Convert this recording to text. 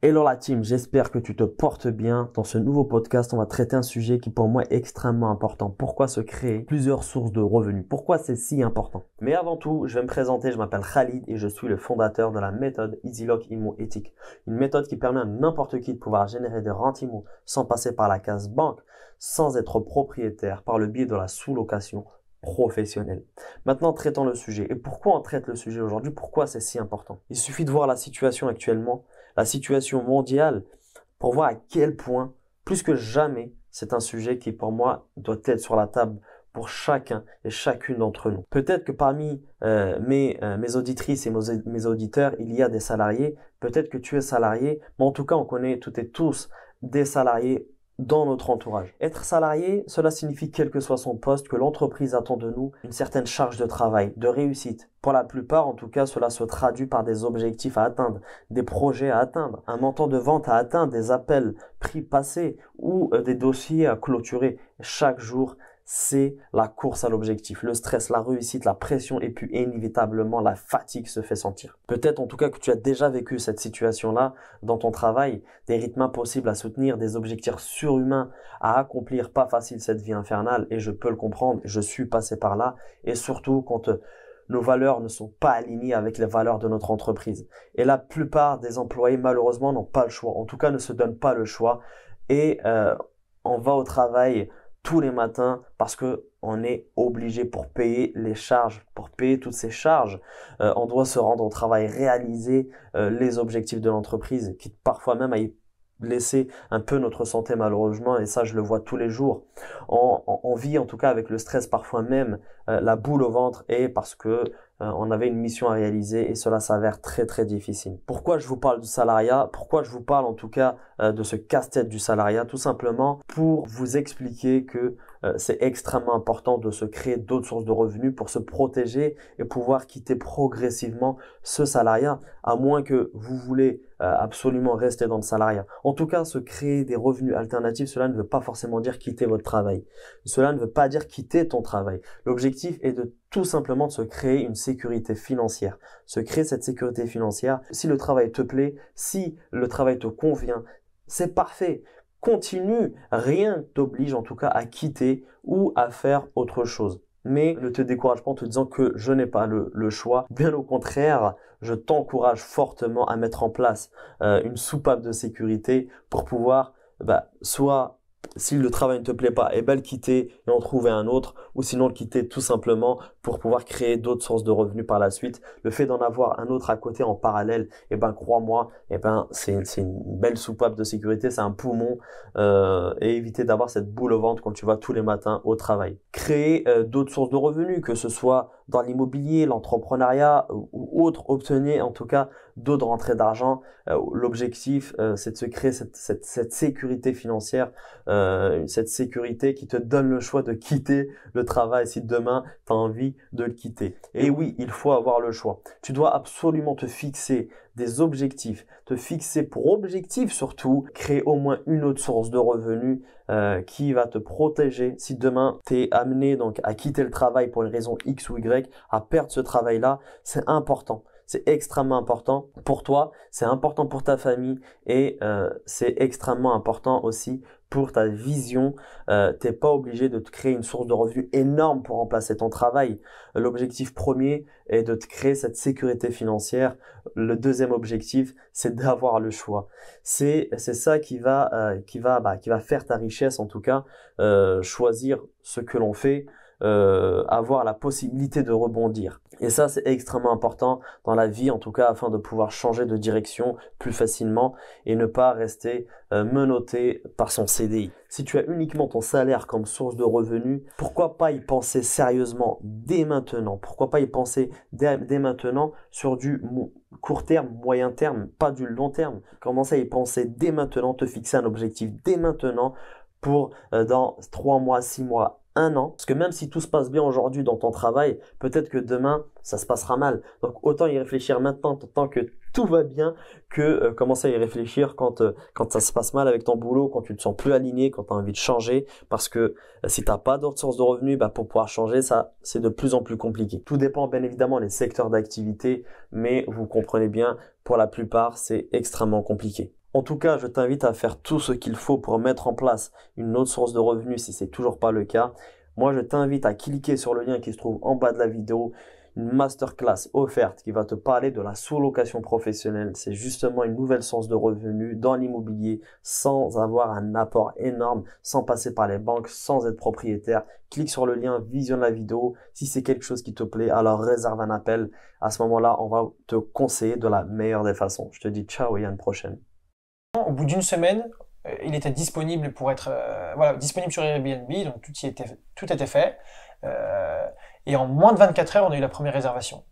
Hello la team, j'espère que tu te portes bien. Dans ce nouveau podcast, on va traiter un sujet qui pour moi est extrêmement important. Pourquoi se créer plusieurs sources de revenus Pourquoi c'est si important Mais avant tout, je vais me présenter, je m'appelle Khalid et je suis le fondateur de la méthode EasyLock Immo Éthique. Une méthode qui permet à n'importe qui de pouvoir générer des rentes immo sans passer par la case banque, sans être propriétaire par le biais de la sous-location professionnelle. Maintenant, traitons le sujet. Et pourquoi on traite le sujet aujourd'hui Pourquoi c'est si important Il suffit de voir la situation actuellement la situation mondiale pour voir à quel point, plus que jamais, c'est un sujet qui pour moi doit être sur la table pour chacun et chacune d'entre nous. Peut-être que parmi euh, euh, mes, auditrices et mes, mes auditeurs, il y a des salariés, peut-être que tu es salarié, mais en tout cas, on connaît toutes et tous des salariés dans notre entourage. Être salarié, cela signifie quel que soit son poste que l'entreprise attend de nous une certaine charge de travail, de réussite. Pour la plupart, en tout cas, cela se traduit par des objectifs à atteindre, des projets à atteindre, un montant de vente à atteindre, des appels, prix passés ou euh, des dossiers à clôturer. Chaque jour, c'est la course à l'objectif. Le stress, la réussite, la pression et puis inévitablement la fatigue se fait sentir. Peut-être en tout cas que tu as déjà vécu cette situation-là dans ton travail, des rythmes impossibles à soutenir, des objectifs surhumains à accomplir, pas facile cette vie infernale et je peux le comprendre, je suis passé par là et surtout quand euh, nos valeurs ne sont pas alignées avec les valeurs de notre entreprise. Et la plupart des employés malheureusement n'ont pas le choix, en tout cas ne se donnent pas le choix et euh, on va au travail tous les matins parce que on est obligé pour payer les charges, pour payer toutes ces charges. Euh, on doit se rendre au travail, réaliser euh, les objectifs de l'entreprise, qui parfois même a y laisser un peu notre santé malheureusement et ça je le vois tous les jours. on, vit en tout cas avec le stress parfois même euh, la boule au ventre et parce que euh, on avait une mission à réaliser et cela s'avère très très difficile. Pourquoi je vous parle du salariat Pourquoi je vous parle en tout cas euh, de ce casse-tête du salariat Tout simplement pour vous expliquer que c'est extrêmement important de se créer d'autres sources de revenus pour se protéger et pouvoir quitter progressivement ce salariat, à moins que vous voulez absolument rester dans le salariat. En tout cas, se créer des revenus alternatifs, cela ne veut pas forcément dire quitter votre travail. Cela ne veut pas dire quitter ton travail. L'objectif est de tout simplement de se créer une sécurité financière. Se créer cette sécurité financière, si le travail te plaît, si le travail te convient, c'est parfait. Continue, rien t'oblige en tout cas à quitter ou à faire autre chose. Mais ne te décourage pas en te disant que je n'ai pas le, choix. Bien au contraire, je t'encourage fortement à mettre en place euh, une soupape de sécurité pour pouvoir bah, soit si le travail ne te plaît pas, et eh ben le quitter et en trouver un autre, ou sinon le quitter tout simplement pour pouvoir créer d'autres sources de revenus par la suite. Le fait d'en avoir un autre à côté en parallèle, et eh ben crois-moi, et eh ben c'est une, belle soupape de sécurité, c'est un poumon euh, et éviter d'avoir cette boule au ventre quand tu vas tous les matins au travail. Créer euh, d'autres sources de revenus, que ce soit dans l'immobilier, l'entrepreneuriat euh, ou autre, obtenir en tout cas d'autres rentrées d'argent. Euh, l'objectif, euh, c'est de se créer cette, cette sécurité financière, cette sécurité qui te donne le choix de quitter le travail si demain tu as envie de le quitter. Et oui, il faut avoir le choix. Tu dois absolument te fixer des objectifs, te fixer pour objectif surtout, créer au moins une autre source de revenus euh, qui va te protéger si demain tu es amené donc à quitter le travail pour les raisons X ou Y, à perdre ce travail-là, c'est important c'est extrêmement important pour toi, c'est important pour ta famille et euh, c'est extrêmement important aussi pour ta vision. Euh, t'es pas obligé de te créer une source de revenus énorme pour remplacer ton travail. L'objectif premier est de te créer cette sécurité financière. Le deuxième objectif, c'est d'avoir le choix. C'est c'est ça qui va euh, qui va bah, qui va faire ta richesse en tout cas. Euh, choisir ce que l'on fait. avoir la possibilité de rebondir. Et ça, c'est extrêmement important dans la vie, en tout cas, afin de pouvoir changer de direction plus facilement et ne pas rester euh, menotté par son CDI. Si tu as uniquement ton salaire comme source de revenus, pourquoi pas y penser sérieusement dès maintenant Pourquoi pas y penser dès, maintenant sur du court terme, moyen terme, pas du long terme Commence à y penser dès maintenant, te fixer un objectif dès maintenant pour euh, dans 3 mois, 6 mois, an. Parce que même si tout se passe bien aujourd'hui dans ton travail, peut-être que demain, ça se passera mal. Donc autant y réfléchir maintenant, tant que tout va bien, que euh, commencer à y réfléchir euh, quand, ça se passe mal avec ton boulot, quand tu te sens plus aligné, quand tu as envie de changer. Parce que euh, si tu n'as pas d'autres sources de revenus, bah, pour pouvoir changer, ça, c'est de plus en plus compliqué. Tout dépend bien évidemment des secteurs d'activité, mais vous comprenez bien, pour la plupart, c'est extrêmement compliqué. En tout cas, je t'invite à faire tout ce qu'il faut pour mettre en place une autre source de revenus si c'est toujours pas le cas. Moi, je t'invite à cliquer sur le lien qui se trouve en bas de la vidéo, une masterclass offerte qui va te parler de la sous-location professionnelle. C'est justement une nouvelle source de revenus dans l'immobilier sans avoir un apport énorme, sans passer par les banques, sans être propriétaire. Clique sur le lien, visionne la vidéo. Si c'est quelque chose qui te plaît, alors réserve un appel. À ce moment-là, on va te conseiller de la meilleure des façons. Je te dis ciao et à une prochaine au bout d'une semaine, euh, il était disponible pour être euh, voilà, disponible sur Airbnb, donc tout, y était, tout était fait. Euh, et en moins de 24 heures, on a eu la première réservation.